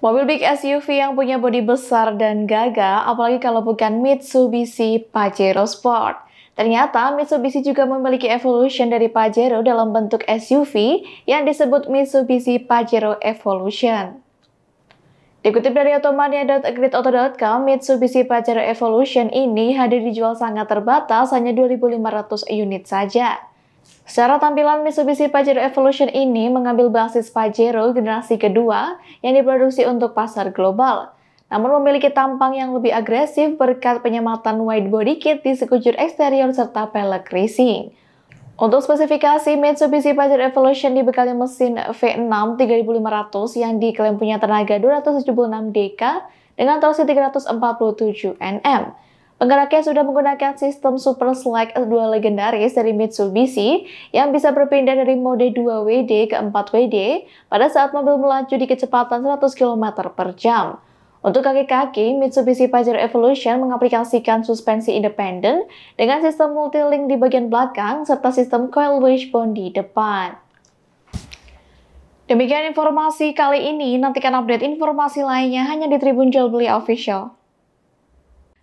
Mobil big SUV yang punya bodi besar dan gagah, apalagi kalau bukan Mitsubishi Pajero Sport. Ternyata Mitsubishi juga memiliki evolution dari Pajero dalam bentuk SUV yang disebut Mitsubishi Pajero Evolution. Dikutip dari otomania.gridauto.com, Mitsubishi Pajero Evolution ini hadir dijual sangat terbatas hanya 2.500 unit saja. Secara tampilan, Mitsubishi Pajero Evolution ini mengambil basis Pajero generasi kedua yang diproduksi untuk pasar global, namun memiliki tampang yang lebih agresif berkat penyematan wide body kit di sekujur eksterior serta pelek racing. Untuk spesifikasi, Mitsubishi Pajero Evolution dibekali mesin V6 3500 yang diklaim punya tenaga 276 dk dengan torsi 347 Nm. Penggeraknya sudah menggunakan sistem Super Slack 2 legendaris dari Mitsubishi yang bisa berpindah dari mode 2WD ke 4WD pada saat mobil melaju di kecepatan 100 km per jam. Untuk kaki-kaki, Mitsubishi Pajero Evolution mengaplikasikan suspensi independen dengan sistem multi-link di bagian belakang serta sistem coil wishbone di depan. Demikian informasi kali ini, nantikan update informasi lainnya hanya di Tribun Jual Beli Official.